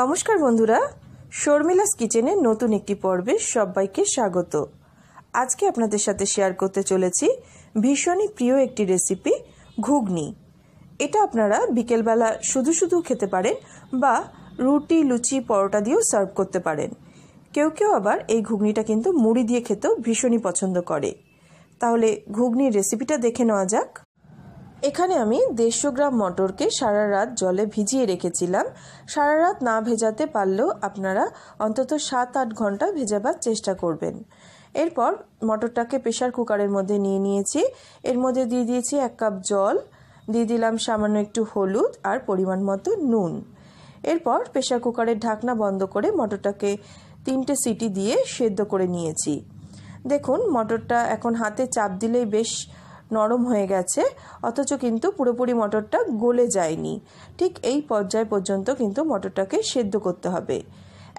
নমস্কার বন্ধুরা শর্মিলাস কিচেনের নতুন একটি পর্বে সবাইকে স্বাগত আজকে আপনাদের সাথে শেয়ার করতে চলেছি ভীষণই প্রিয় একটি রেসিপি ঘুগনি এটা আপনারা বিকেলবেলা শুধু শুধু খেতে পারেন বা রুটি লুচি পরোটা দিয়েও সার্ভ করতে পারেন কেউ কেউ আবার এই ঘুগনিটা কিন্তু মুড়ি দিয়ে খেতেও ভীষণই পছন্দ করে তাহলে ঘুগনির রেসিপিটা দেখে নেওয়া যাক এখানে আমি দেড়শো গ্রাম মটরকে সারা রাত জলে ভিজিয়ে রেখেছিলাম সারা রাত না ভেজাতে পারলেও আপনারা অন্তত সাত আট ঘন্টা ভেজাবার চেষ্টা করবেন এরপর মটরটাকে প্রেশার কুকারের মধ্যে নিয়ে নিয়েছি এর মধ্যে দিয়ে দিয়েছি এক কাপ জল দিয়ে দিলাম সামান্য একটু হলুদ আর পরিমাণ মতো নুন এরপর প্রেশার কুকারের ঢাকনা বন্ধ করে মটরটাকে তিনটে সিটি দিয়ে সেদ্ধ করে নিয়েছি দেখুন মটরটা এখন হাতে চাপ দিলেই বেশ নরম হয়ে গেছে অথচ কিন্তু পুরোপুরি মটরটা গলে যায়নি ঠিক এই পর্যায় পর্যন্ত কিন্তু মটরটাকে সেদ্ধ করতে হবে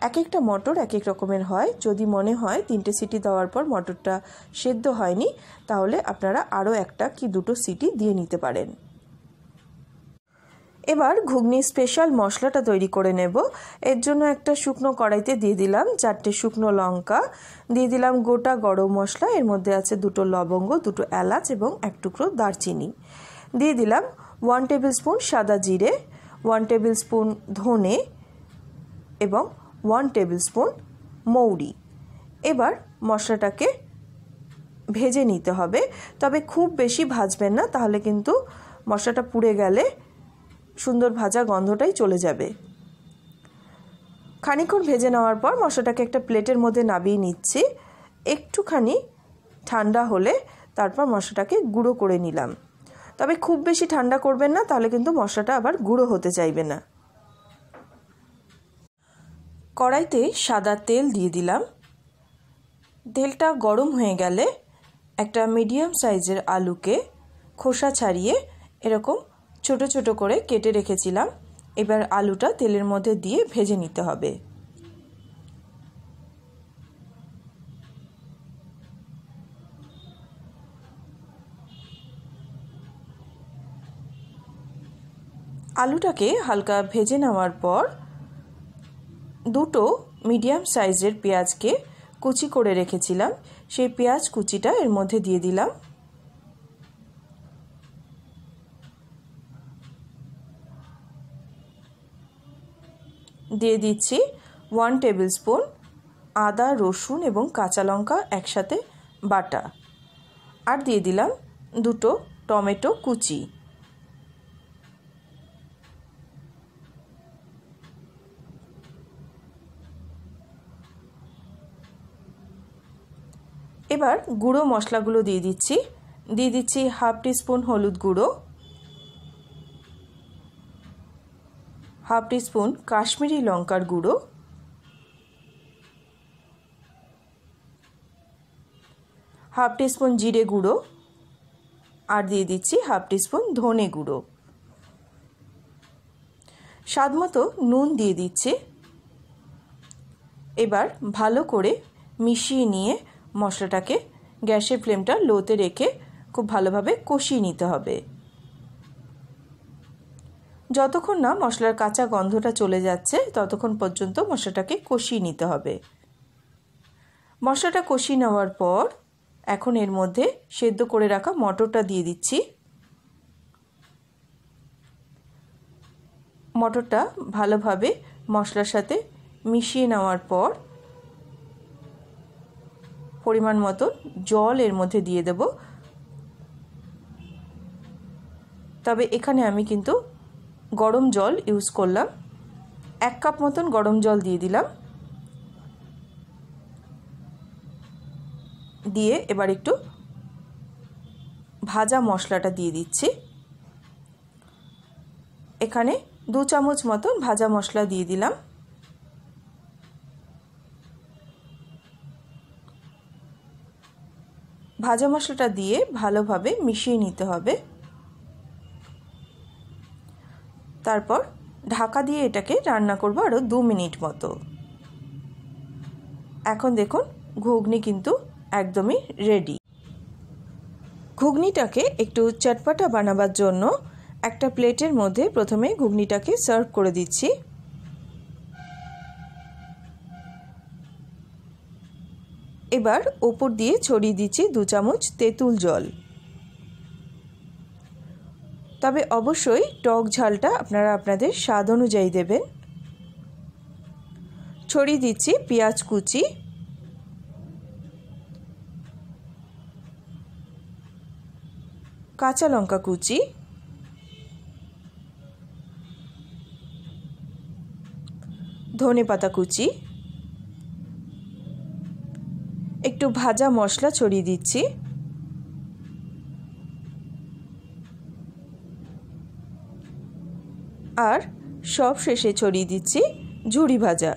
এক একটা মটর এক এক রকমের হয় যদি মনে হয় তিনটে সিটি দেওয়ার পর মটরটা সেদ্ধ হয়নি তাহলে আপনারা আরও একটা কি দুটো সিটি দিয়ে নিতে পারেন এবার ঘুগনি স্পেশাল মশলাটা তৈরি করে নেব এর জন্য একটা শুকনো কড়াইতে দিয়ে দিলাম চারটে শুকনো লঙ্কা দিয়ে দিলাম গোটা গরম মশলা এর মধ্যে আছে দুটো লবঙ্গ দুটো এলাচ এবং এক টুকরো দারচিনি দিয়ে দিলাম ওয়ান টেবিল স্পুন সাদা জিরে ওয়ান টেবিল স্পুন ধনে এবং ওয়ান টেবিল স্পুন মৌরি এবার মশলাটাকে ভেজে নিতে হবে তবে খুব বেশি ভাজবেন না তাহলে কিন্তু মশলাটা পুড়ে গেলে সুন্দর ভাজা গন্ধটাই চলে যাবে খানিক্ষণ ভেজে নেওয়ার পর মশলাটাকে একটা প্লেটের মধ্যে নাবিয়ে নিচ্ছি একটুখানি ঠান্ডা হলে তারপর মশলাটাকে গুঁড়ো করে নিলাম তবে খুব বেশি ঠান্ডা করবেন না তাহলে কিন্তু মশলাটা আবার গুঁড়ো হতে চাইবে না কড়াইতে সাদা তেল দিয়ে দিলাম তেলটা গরম হয়ে গেলে একটা মিডিয়াম সাইজের আলুকে খোসা ছাড়িয়ে এরকম ছোট ছোট করে কেটে রেখেছিলাম এবার আলুটা তেলের মধ্যে দিয়ে ভেজে নিতে হবে আলুটাকে হালকা ভেজে নেওয়ার পর দুটো মিডিয়াম সাইজের পেঁয়াজকে কুচি করে রেখেছিলাম সেই পেঁয়াজ কুচিটা এর মধ্যে দিয়ে দিলাম দিয়ে দিচ্ছি ওয়ান টেবিল স্পুন আদা রসুন এবং কাঁচা লঙ্কা একসাথে বাটা আর দিয়ে দিলাম দুটো টমেটো কুচি এবার গুঁড়ো মশলাগুলো দিয়ে দিচ্ছি দিয়ে দিচ্ছি হাফ টিস্পুন হলুদ গুঁড়ো হাফ টিস্পুন কাশ্মীরি লঙ্কার গুঁড়ো হাফ টিস্পুন জিরে গুঁড়ো আর দিয়ে দিচ্ছি হাফ টিস্পুন ধনে গুঁড়ো স্বাদ মতো নুন দিয়ে দিচ্ছি এবার ভালো করে মিশিয়ে নিয়ে মশলাটাকে গ্যাসের ফ্লেমটা লোতে রেখে খুব ভালোভাবে কষিয়ে নিতে হবে যতক্ষণ না মশলার কাঁচা গন্ধটা চলে যাচ্ছে ততক্ষণ পর্যন্ত মশলাটাকে কষিয়ে নিতে হবে মশলাটা কষিয়ে নেওয়ার পর এখন এর মধ্যে সেদ্ধ করে রাখা মটরটা দিয়ে দিচ্ছি মটরটা ভালোভাবে মশলার সাথে মিশিয়ে নেওয়ার পর পরিমাণ মতো জল এর মধ্যে দিয়ে দেব তবে এখানে আমি কিন্তু গরম জল ইউজ করলাম এক কাপ মতন গরম জল দিয়ে দিলাম দিয়ে এবার একটু ভাজা মশলাটা দিয়ে দিচ্ছি এখানে দু চামচ মতন ভাজা মশলা দিয়ে দিলাম ভাজা মশলাটা দিয়ে ভালোভাবে মিশিয়ে নিতে হবে তারপর ঢাকা দিয়ে এটাকে রান্না করবো আরও দু মিনিট মতো এখন দেখুন ঘুগনি কিন্তু একদমই রেডি ঘুগনিটাকে একটু চটপাটা বানাবার জন্য একটা প্লেটের মধ্যে প্রথমে ঘুগনিটাকে সার্ভ করে দিচ্ছি এবার ওপর দিয়ে ছড়িয়ে দিচ্ছি দু চামচ তেঁতুল জল তবে অবশ্যই টক ঝালটা আপনারা আপনাদের স্বাদ অনুযায়ী দেবেন ছড়িয়ে দিচ্ছি পেঁয়াজ কুচি কাঁচা লঙ্কা কুচি ধনে পাতা কুচি একটু ভাজা মশলা ছড়িয়ে দিচ্ছি আর সব শেষে ছড়িয়ে দিচ্ছি ঝুড়ি ভাজা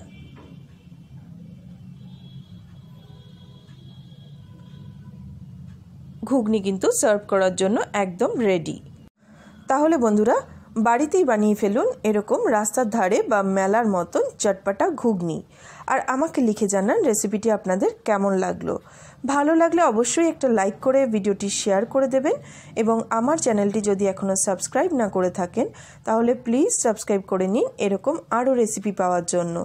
ঘুগনি কিন্তু সার্ভ করার জন্য একদম রেডি তাহলে বন্ধুরা বাড়িতেই বানিয়ে ফেলুন এরকম রাস্তার ধারে বা মেলার মতন চটপাটা ঘুগনি আর আমাকে লিখে জানান রেসিপিটি আপনাদের কেমন লাগলো ভালো লাগলে অবশ্যই একটা লাইক করে ভিডিওটি শেয়ার করে দেবেন এবং আমার চ্যানেলটি যদি এখনও সাবস্ক্রাইব না করে থাকেন তাহলে প্লিজ সাবস্ক্রাইব করে নিন এরকম আরও রেসিপি পাওয়ার জন্য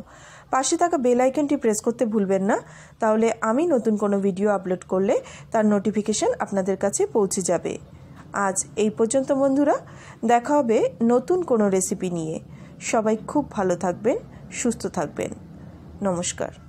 পাশে থাকা বেল আইকনটি প্রেস করতে ভুলবেন না তাহলে আমি নতুন কোনো ভিডিও আপলোড করলে তার নোটিফিকেশান আপনাদের কাছে পৌঁছে যাবে আজ এই পর্যন্ত বন্ধুরা দেখা হবে নতুন কোনো রেসিপি নিয়ে সবাই খুব ভালো থাকবেন সুস্থ থাকবেন নমস্কার